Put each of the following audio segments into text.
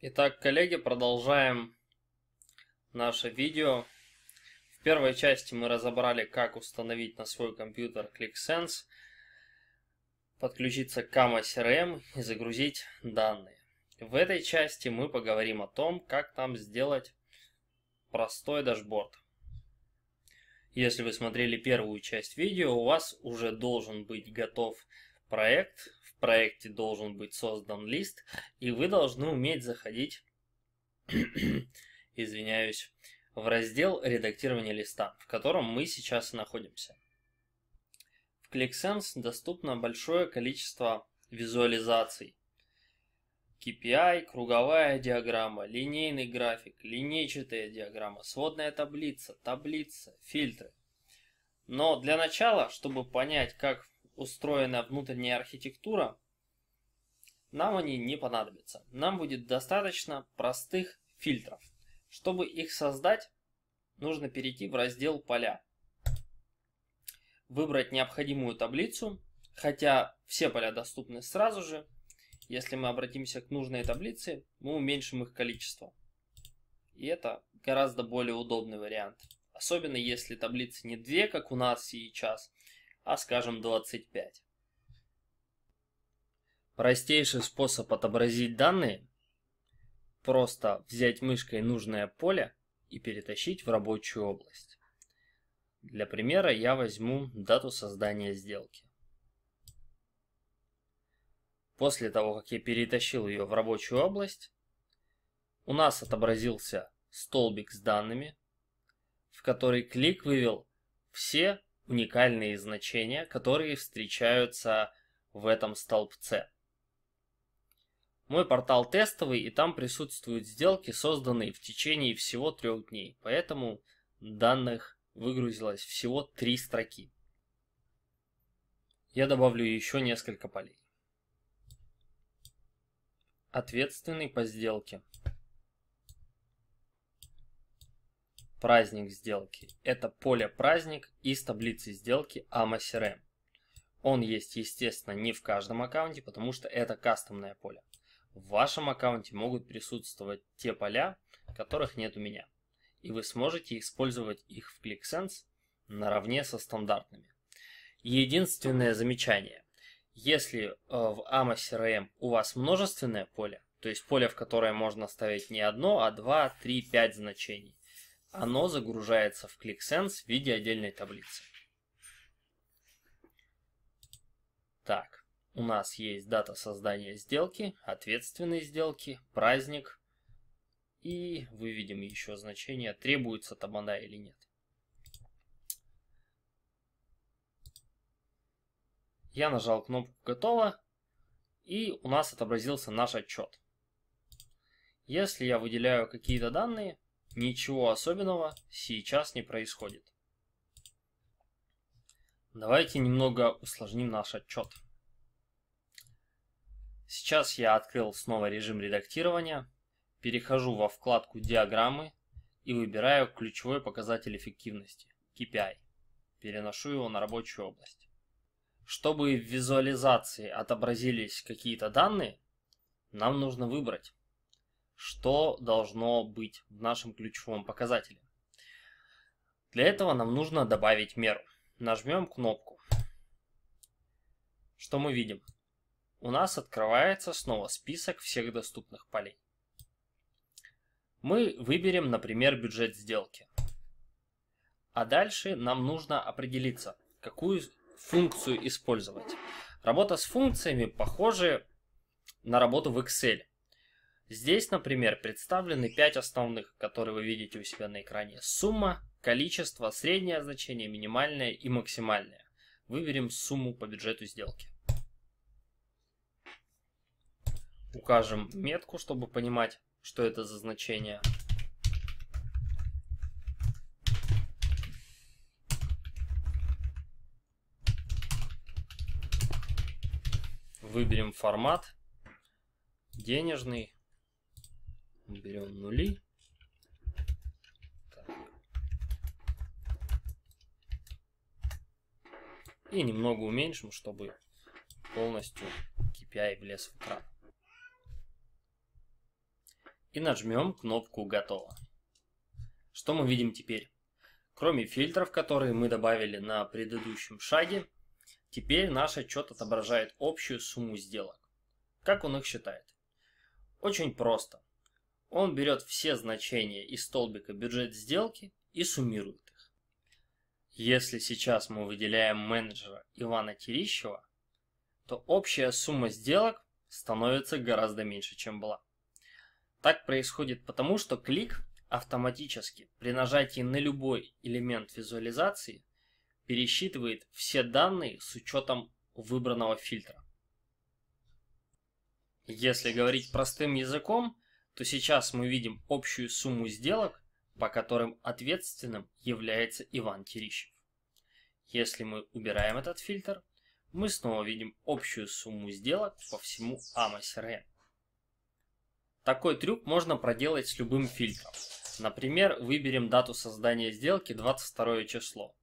Итак, коллеги, продолжаем наше видео. В первой части мы разобрали, как установить на свой компьютер ClickSense, подключиться к Kama CRM и загрузить данные. В этой части мы поговорим о том, как там сделать простой дашборд. Если вы смотрели первую часть видео, у вас уже должен быть готов проект, проекте должен быть создан лист, и вы должны уметь заходить, извиняюсь, в раздел редактирования листа, в котором мы сейчас и находимся. В ClickSense доступно большое количество визуализаций. KPI, круговая диаграмма, линейный график, линейчатая диаграмма, сводная таблица, таблица, фильтры. Но для начала, чтобы понять, как устроена внутренняя архитектура, нам они не понадобятся. Нам будет достаточно простых фильтров. Чтобы их создать, нужно перейти в раздел «Поля», выбрать необходимую таблицу, хотя все поля доступны сразу же. Если мы обратимся к нужной таблице, мы уменьшим их количество. И это гораздо более удобный вариант. Особенно если таблицы не две, как у нас сейчас, а скажем 25. Простейший способ отобразить данные – просто взять мышкой нужное поле и перетащить в рабочую область. Для примера я возьму дату создания сделки. После того, как я перетащил ее в рабочую область, у нас отобразился столбик с данными, в который клик вывел все уникальные значения, которые встречаются в этом столбце. Мой портал тестовый, и там присутствуют сделки, созданные в течение всего трех дней, поэтому данных выгрузилось всего три строки. Я добавлю еще несколько полей. Ответственный по сделке. праздник сделки. Это поле праздник из таблицы сделки ama Он есть, естественно, не в каждом аккаунте, потому что это кастомное поле. В вашем аккаунте могут присутствовать те поля, которых нет у меня. И вы сможете использовать их в ClickSense наравне со стандартными. Единственное замечание. Если э, в AMA у вас множественное поле, то есть поле, в которое можно ставить не одно, а два, три, пять значений, оно загружается в ClickSense в виде отдельной таблицы. Так, у нас есть дата создания сделки, ответственные сделки, праздник. И выведем еще значение, требуется тамада или нет. Я нажал кнопку «Готово», и у нас отобразился наш отчет. Если я выделяю какие-то данные, Ничего особенного сейчас не происходит. Давайте немного усложним наш отчет. Сейчас я открыл снова режим редактирования, перехожу во вкладку «Диаграммы» и выбираю ключевой показатель эффективности – KPI. Переношу его на рабочую область. Чтобы в визуализации отобразились какие-то данные, нам нужно выбрать что должно быть в нашем ключевом показателе. Для этого нам нужно добавить меру. Нажмем кнопку. Что мы видим? У нас открывается снова список всех доступных полей. Мы выберем, например, бюджет сделки. А дальше нам нужно определиться, какую функцию использовать. Работа с функциями похожа на работу в Excel. Здесь, например, представлены 5 основных, которые вы видите у себя на экране. Сумма, количество, среднее значение, минимальное и максимальное. Выберем сумму по бюджету сделки. Укажем метку, чтобы понимать, что это за значение. Выберем формат денежный берем нули. И немного уменьшим, чтобы полностью KPI влез в экран. И нажмем кнопку «Готово». Что мы видим теперь? Кроме фильтров, которые мы добавили на предыдущем шаге, теперь наш отчет отображает общую сумму сделок. Как он их считает? Очень просто. Он берет все значения из столбика бюджет сделки и суммирует их. Если сейчас мы выделяем менеджера Ивана Терещева, то общая сумма сделок становится гораздо меньше, чем была. Так происходит потому, что клик автоматически при нажатии на любой элемент визуализации пересчитывает все данные с учетом выбранного фильтра. Если говорить простым языком, то сейчас мы видим общую сумму сделок, по которым ответственным является Иван Терещев. Если мы убираем этот фильтр, мы снова видим общую сумму сделок по всему ama Такой трюк можно проделать с любым фильтром. Например, выберем дату создания сделки 22 число.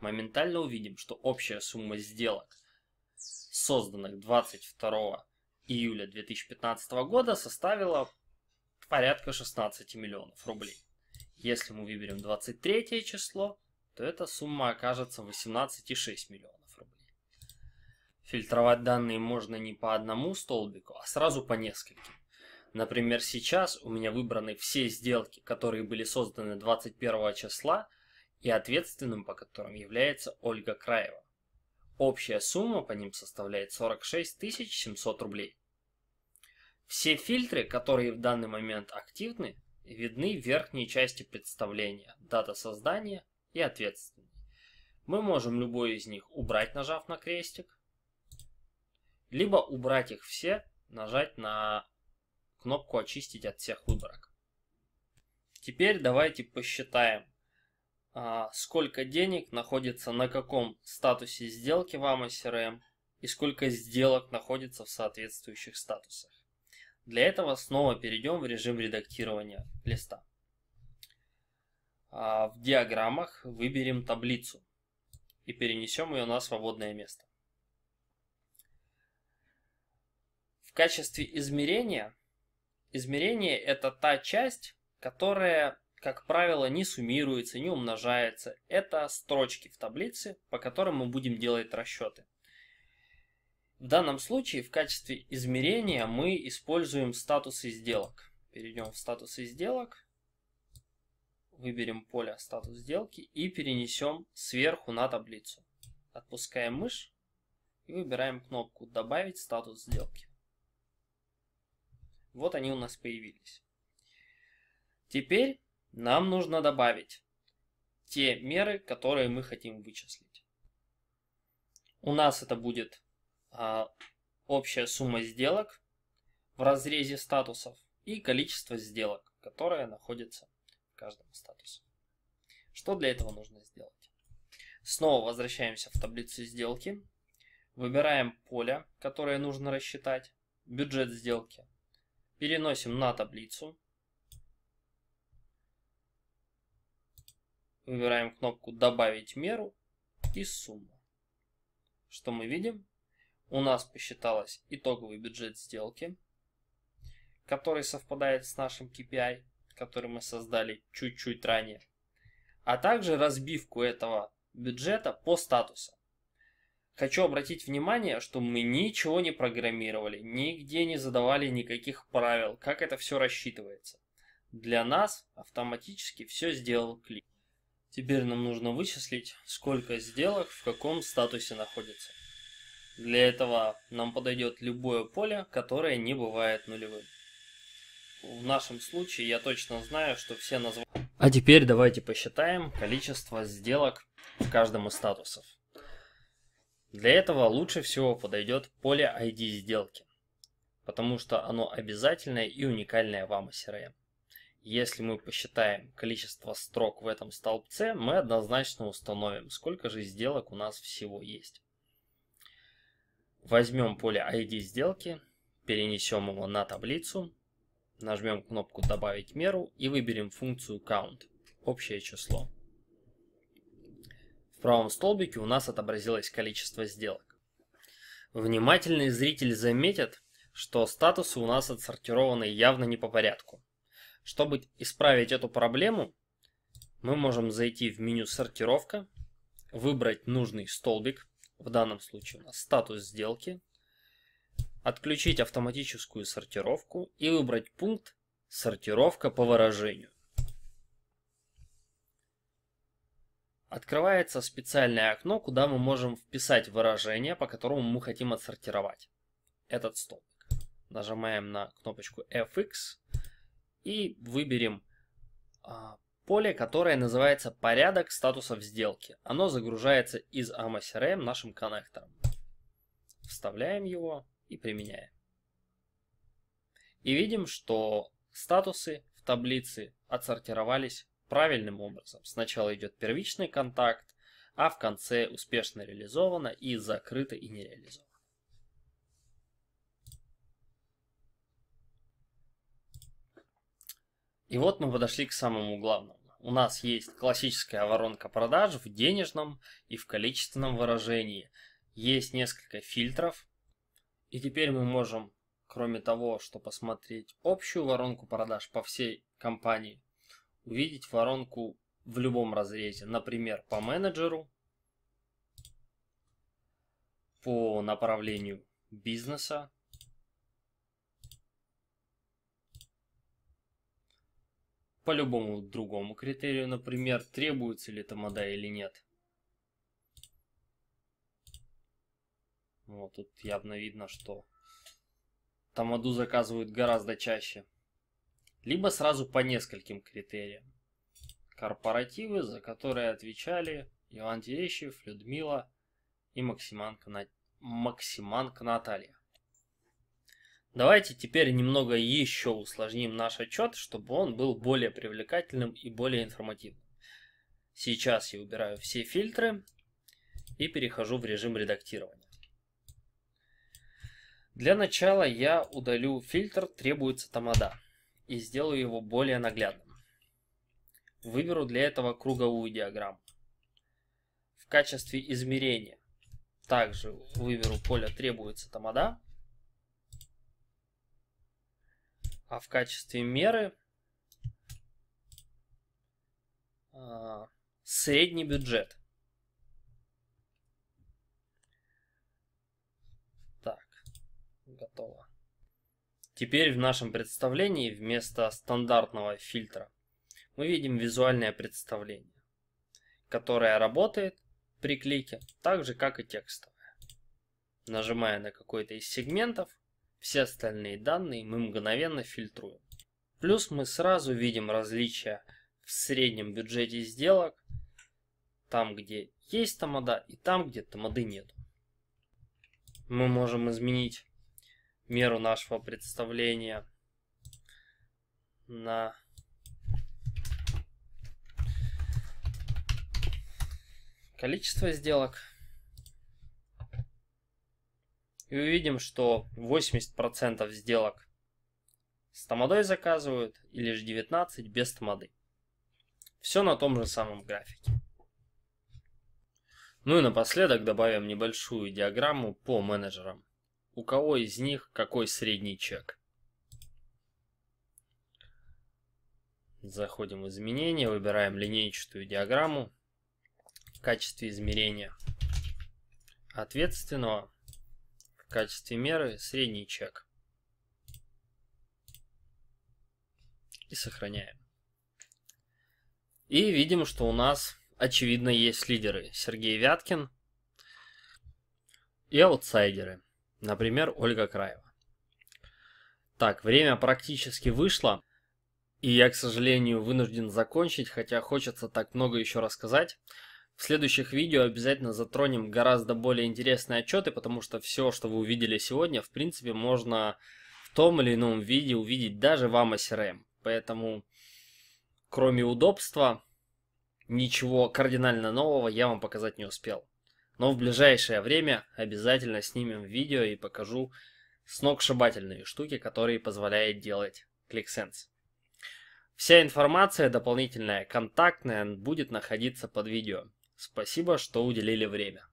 Моментально увидим, что общая сумма сделок, созданных 22 июля 2015 года, составила порядка 16 миллионов рублей. Если мы выберем 23 число, то эта сумма окажется 18,6 миллионов рублей. Фильтровать данные можно не по одному столбику, а сразу по нескольким. Например, сейчас у меня выбраны все сделки, которые были созданы 21 числа, и ответственным по которым является Ольга Краева. Общая сумма по ним составляет 46 700 рублей. Все фильтры, которые в данный момент активны, видны в верхней части представления, дата создания и ответственность. Мы можем любой из них убрать, нажав на крестик, либо убрать их все, нажать на кнопку «Очистить от всех выборок». Теперь давайте посчитаем, а, сколько денег находится на каком статусе сделки в AMA CRM и сколько сделок находится в соответствующих статусах. Для этого снова перейдем в режим редактирования листа. А в диаграммах выберем таблицу и перенесем ее на свободное место. В качестве измерения, измерение это та часть, которая, как правило, не суммируется, не умножается. Это строчки в таблице, по которым мы будем делать расчеты. В данном случае в качестве измерения мы используем статусы сделок. Перейдем в статусы сделок, выберем поле статус сделки и перенесем сверху на таблицу. Отпускаем мышь и выбираем кнопку «Добавить статус сделки». Вот они у нас появились. Теперь нам нужно добавить те меры, которые мы хотим вычислить. У нас это будет а, общая сумма сделок в разрезе статусов и количество сделок, которые находятся в каждом статусе. Что для этого нужно сделать? Снова возвращаемся в таблицу сделки, выбираем поле, которое нужно рассчитать, бюджет сделки, переносим на таблицу, выбираем кнопку «Добавить меру» и «Сумму». Что мы видим? у нас посчиталось итоговый бюджет сделки, который совпадает с нашим KPI, который мы создали чуть-чуть ранее, а также разбивку этого бюджета по статусам. Хочу обратить внимание, что мы ничего не программировали, нигде не задавали никаких правил, как это все рассчитывается. Для нас автоматически все сделал клик. Теперь нам нужно вычислить, сколько сделок в каком статусе находится. Для этого нам подойдет любое поле, которое не бывает нулевым. В нашем случае я точно знаю, что все названия... А теперь давайте посчитаем количество сделок в каждом из статусов. Для этого лучше всего подойдет поле ID сделки, потому что оно обязательное и уникальное вам CRM. Если мы посчитаем количество строк в этом столбце, мы однозначно установим, сколько же сделок у нас всего есть. Возьмем поле ID сделки, перенесем его на таблицу, нажмем кнопку «Добавить меру» и выберем функцию count, общее число. В правом столбике у нас отобразилось количество сделок. Внимательный зритель заметит, что статусы у нас отсортированы явно не по порядку. Чтобы исправить эту проблему, мы можем зайти в меню «Сортировка», выбрать нужный столбик, в данном случае у нас статус сделки, отключить автоматическую сортировку и выбрать пункт «Сортировка по выражению». Открывается специальное окно, куда мы можем вписать выражение, по которому мы хотим отсортировать этот столбик. Нажимаем на кнопочку FX и выберем а, Поле, которое называется «Порядок статусов сделки». Оно загружается из AMA CRM нашим коннектором. Вставляем его и применяем. И видим, что статусы в таблице отсортировались правильным образом. Сначала идет первичный контакт, а в конце успешно реализовано и закрыто и не реализовано. И вот мы подошли к самому главному. У нас есть классическая воронка продаж в денежном и в количественном выражении. Есть несколько фильтров. И теперь мы можем, кроме того, что посмотреть общую воронку продаж по всей компании, увидеть воронку в любом разрезе. Например, по менеджеру, по направлению бизнеса, по любому другому критерию, например, требуется ли тамада или нет. Вот тут явно видно, что тамаду заказывают гораздо чаще. Либо сразу по нескольким критериям. Корпоративы, за которые отвечали Иван Терещев, Людмила и Максиманка, Максиманка Наталья. Давайте теперь немного еще усложним наш отчет, чтобы он был более привлекательным и более информативным. Сейчас я убираю все фильтры и перехожу в режим редактирования. Для начала я удалю фильтр «Требуется тамада» и сделаю его более наглядным. Выберу для этого круговую диаграмму. В качестве измерения также выберу поле «Требуется тамада» а в качестве меры э, средний бюджет. Так, готово. Теперь в нашем представлении вместо стандартного фильтра мы видим визуальное представление, которое работает при клике так же, как и текстовое. Нажимая на какой-то из сегментов, все остальные данные мы мгновенно фильтруем. Плюс мы сразу видим различия в среднем бюджете сделок, там где есть тамада и там где тамады нет. Мы можем изменить меру нашего представления на количество сделок. И увидим, что 80% сделок с тамадой заказывают и лишь 19% без тамады. Все на том же самом графике. Ну и напоследок добавим небольшую диаграмму по менеджерам. У кого из них какой средний чек? Заходим в изменения, выбираем линейчатую диаграмму в качестве измерения ответственного качестве меры средний чек. И сохраняем. И видим, что у нас, очевидно, есть лидеры. Сергей Вяткин и аутсайдеры. Например, Ольга Краева. Так, время практически вышло. И я, к сожалению, вынужден закончить, хотя хочется так много еще рассказать. В следующих видео обязательно затронем гораздо более интересные отчеты, потому что все, что вы увидели сегодня, в принципе, можно в том или ином виде увидеть даже вам SRM. Поэтому, кроме удобства, ничего кардинально нового я вам показать не успел. Но в ближайшее время обязательно снимем видео и покажу сногсшибательные штуки, которые позволяет делать ClickSense. Вся информация дополнительная, контактная, будет находиться под видео. Спасибо, что уделили время.